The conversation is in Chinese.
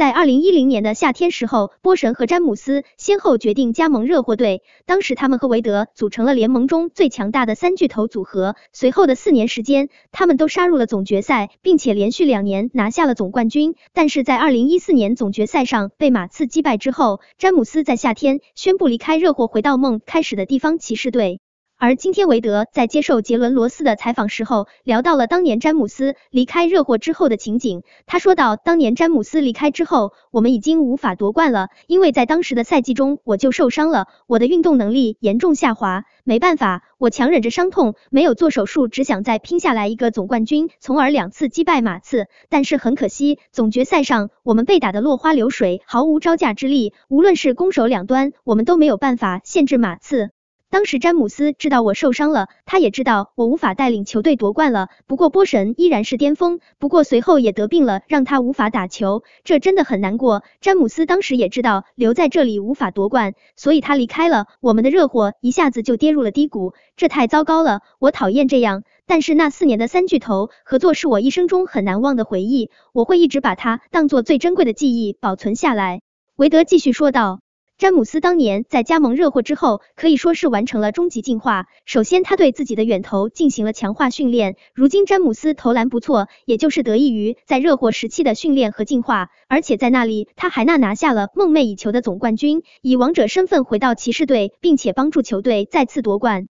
在二零一零年的夏天时候，波神和詹姆斯先后决定加盟热火队。当时他们和韦德组成了联盟中最强大的三巨头组合。随后的四年时间，他们都杀入了总决赛，并且连续两年拿下了总冠军。但是在二零一四年总决赛上被马刺击败之后，詹姆斯在夏天宣布离开热火，回到梦开始的地方骑士队。而今天，韦德在接受杰伦罗斯的采访时候，聊到了当年詹姆斯离开热火之后的情景。他说道：“当年詹姆斯离开之后，我们已经无法夺冠了，因为在当时的赛季中我就受伤了，我的运动能力严重下滑，没办法，我强忍着伤痛，没有做手术，只想再拼下来一个总冠军，从而两次击败马刺。但是很可惜，总决赛上我们被打得落花流水，毫无招架之力。无论是攻守两端，我们都没有办法限制马刺。”当时詹姆斯知道我受伤了，他也知道我无法带领球队夺冠了。不过波神依然是巅峰，不过随后也得病了，让他无法打球，这真的很难过。詹姆斯当时也知道留在这里无法夺冠，所以他离开了我们的热火，一下子就跌入了低谷，这太糟糕了，我讨厌这样。但是那四年的三巨头合作是我一生中很难忘的回忆，我会一直把它当做最珍贵的记忆保存下来。韦德继续说道。詹姆斯当年在加盟热火之后，可以说是完成了终极进化。首先，他对自己的远投进行了强化训练，如今詹姆斯投篮不错，也就是得益于在热火时期的训练和进化。而且在那里，他还那拿下了梦寐以求的总冠军，以王者身份回到骑士队，并且帮助球队再次夺冠。